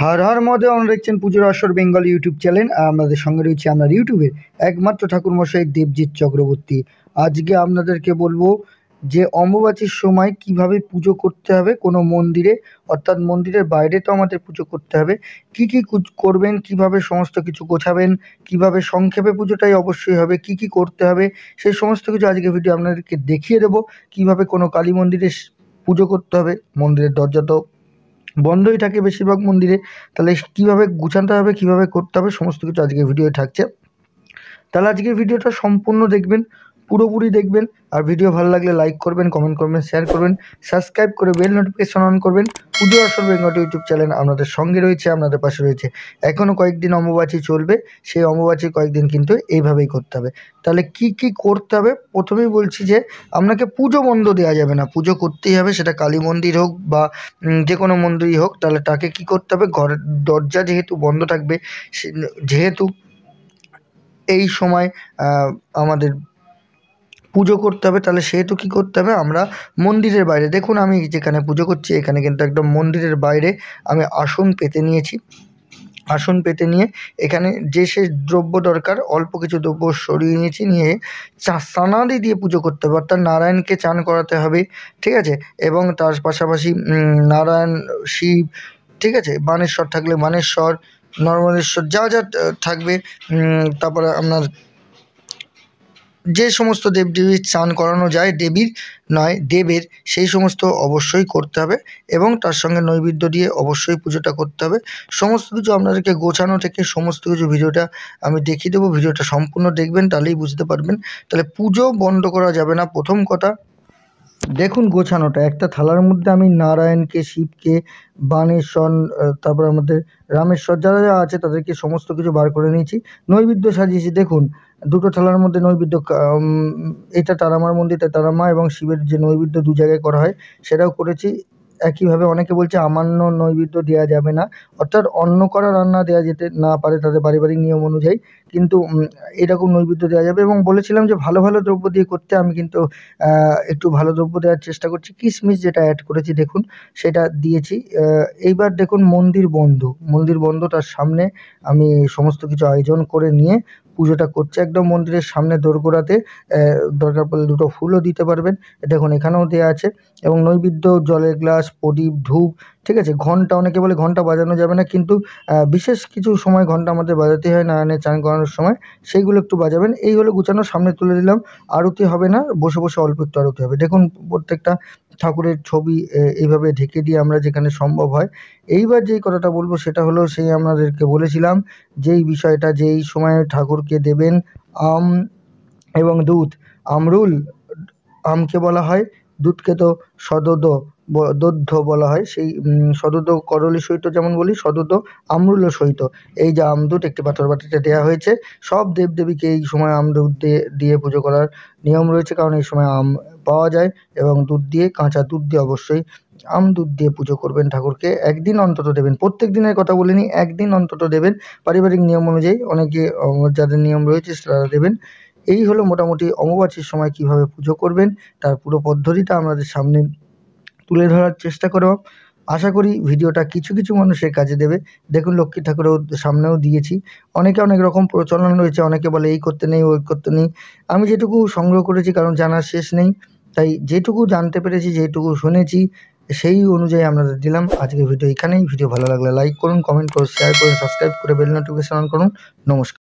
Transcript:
হর হর মধ্যে অন দেখছেন পুজোর আসর বেঙ্গল ইউটিউব চ্যানেল আমাদের সঙ্গে রয়েছে আপনার ইউটিউবের একমাত্র ঠাকুরমশাই দেবজিৎ চক্রবর্তী আজকে আপনাদেরকে বলবো যে অম্বুবাচীর সময় কিভাবে পুজো করতে হবে কোনো মন্দিরে অর্থাৎ মন্দিরের বাইরে তো আমাদের পুজো করতে হবে কি কি করবেন কিভাবে সমস্ত কিছু গোছাবেন কিভাবে সংক্ষেপে পুজোটাই অবশ্যই হবে কি কি করতে হবে সেই সমস্ত কিছু আজকে ভিডিও আপনাদেরকে দেখিয়ে দেবো কিভাবে কোনো কালী মন্দিরে পুজো করতে হবে মন্দিরের দরজা তো বন্ধই থাকে বেশিরভাগ মন্দিরে তাহলে কীভাবে গুছানতে হবে কীভাবে করতে হবে সমস্ত কিছু আজকে ভিডিও থাকছে তাহলে আজকের ভিডিওটা সম্পূর্ণ দেখবেন পুরোপুরি দেখবেন আর ভিডিও ভালো লাগলে লাইক করবেন কমেন্ট করবেন শেয়ার করবেন সাবস্ক্রাইব করে বেল নোটিফিকেশন অন করবেন পুজো আসর বেঙ্গল ইউটিউব চ্যানেল আপনাদের সঙ্গে রয়েছে আপনাদের পাশে রয়েছে এখনও কয়েকদিন অম্বুবাচী চলবে সেই অম্বুবাচী কয়েকদিন কিন্তু এইভাবেই করতে হবে তাহলে কি কি করতে হবে প্রথমেই বলছি যে আপনাকে পুজো বন্ধ দেওয়া যাবে না পুজো করতেই হবে সেটা কালী মন্দির হোক বা যে কোনো মন্দিরই হোক তাহলে তাকে কি করতে হবে ঘরের দরজা যেহেতু বন্ধ থাকবে যেহেতু এই সময় আমাদের পুজো করতে হবে তাহলে সেহেতু কী করতে হবে আমরা মন্দিরের বাইরে দেখুন আমি যেখানে পুজো করছি এখানে কিন্তু একদম মন্দিরের বাইরে আমি আসন পেতে নিয়েছি আসন পেতে নিয়ে এখানে যে সে দ্রব্য দরকার অল্প কিছু দ্রব্য সরিয়ে নিয়েছি নিয়ে চা সানাদি দিয়ে পুজো করতে হবে অর্থাৎ নারায়ণকে চান করাতে হবে ঠিক আছে এবং তার পাশাপাশি নারায়ণ শিব ঠিক আছে বানেশ্বর থাকলে বানেশ্বর নর্মলেশ্বর যা যা থাকবে তারপরে আপনার যে সমস্ত দেবদেবীর স্নান করানো যায় দেবীর নয় দেবের সেই সমস্ত অবশ্যই করতে হবে এবং তার সঙ্গে নৈবেদ্য দিয়ে অবশ্যই পুজোটা করতে হবে সমস্ত কিছু আপনাদেরকে গোছানো থেকে সমস্ত কিছু ভিডিওটা আমি দেখিয়ে দেবো ভিডিওটা সম্পূর্ণ দেখবেন তাহলেই বুঝতে পারবেন তাহলে পুজো বন্ধ করা যাবে না প্রথম কথা দেখুন গোছানোটা একটা থালার মধ্যে আমি নারায়ণকে শিবকে বাণেশ্বর তারপর আমাদের রামেশ্বর যারা যারা আছে তাদেরকে সমস্ত কিছু বার করে নিয়েছি নৈবেদ্য সাজিয়েছি দেখুন দুটো থালার মধ্যে নৈবেদ্য এটা তারামার মন্দিরটা তারা মা এবং শিবের যে নৈবেদ্য দু জায়গায় করা হয় সেটাও করেছি একইভাবে অনেকে বলছে আমান্য নৈবেদ্য দেওয়া যাবে না অর্থাৎ অন্য করা রান্না দেওয়া যেতে না পারে তাদের পারিবারিক নিয়ম অনুযায়ী কিন্তু এরকম নৈবেদ্য দেওয়া যাবে এবং বলেছিলাম যে ভালো ভালো দ্রব্য দিয়ে করতে আমি কিন্তু একটু ভালো দ্রব্য দেওয়ার চেষ্টা করছি কিশমিশ যেটা অ্যাড করেছি দেখুন সেটা দিয়েছি এইবার দেখুন মন্দির বন্ধ মন্দির বন্ধ তার সামনে আমি সমস্ত কিছু আয়োজন করে নিয়ে পুজোটা করছে একদম মন্দিরের সামনে দোরগোড়াতে দরকার পড়লে দুটো ফুলও দিতে পারবেন দেখুন এখানেও দেওয়া আছে এবং নৈবেদ্য জলের গ্লাস প্রদীপ ধূপ ঠিক আছে ঘন্টা অনেকে বলে ঘন্টা বাজানো যাবে না কিন্তু বিশেষ কিছু সময় ঘন্টা আমাদের বাজাতে হয় নারায়ণের চান করানোর সময় সেইগুলো একটু বাজাবেন এই হলো গুছানো সামনে তুলে দিলাম আরতি হবে না বসে বসে অল্প একটু আরতি হবে দেখুন প্রত্যেকটা ঠাকুরের ছবি এইভাবে ঢেকে দিয়ে আমরা যেখানে সম্ভব হয় এইবার যেই কথাটা বলবো সেটা হলো সেই আমাদেরকে বলেছিলাম যেই বিষয়টা যেই সময়ে ঠাকুরকে দেবেন আম এবং দুধ আমরুল আমকে বলা হয় দুধকে তো সদদ দুধ বলা হয় সেই সদদ করলি সহিত যেমন বলি সদদ আমরুল সহিত এই যে দুধ একটি পাথর বাটিতে দেওয়া হয়েছে সব দেবদেবীকে এই সময় দুধ দিয়ে দিয়ে পুজো করার নিয়ম রয়েছে কারণ এই সময় আম পাওয়া যায় এবং দুধ দিয়ে কাঁচা দুধ দিয়ে অবশ্যই আম দুধ দিয়ে পুজো করবেন ঠাকুরকে একদিন অন্তত দেবেন প্রত্যেক দিনের কথা বলিনি একদিন অন্তত দেবেন পারিবারিক নিয়ম অনুযায়ী অনেকে যাদের নিয়ম রয়েছে তারা দেবেন এই হলো মোটামুটি অমাবস্যার সময় কিভাবে পুজো করবেন তার পুরো পদ্ধতিটা আমাদের সামনে তুলে ধরার চেষ্টা করলাম আশা করি ভিডিওটা কিছু কিছু মানুষের কাজে দেবে দেখুন লক্ষ্মী ঠাকুরের সামনেও দিয়েছি অনেকে অনেক রকম প্রচলন রয়েছে অনেকে বলে এই করতে নেই ওই করতে নেই আমি যেটুকু সংগ্রহ করেছি কারণ জানার শেষ নেই তাই যেটুকু জানতে পেরেছি যেটুকু শুনেছি সেই অনুযায়ী আপনাদের দিলাম আজকে ভিডিও এখানেই ভিডিও ভালো লাগলে লাইক করুন কমেন্ট করুন শেয়ার করুন সাবস্ক্রাইব করে বেল নোটিফিকেশন অন করুন নমস্কার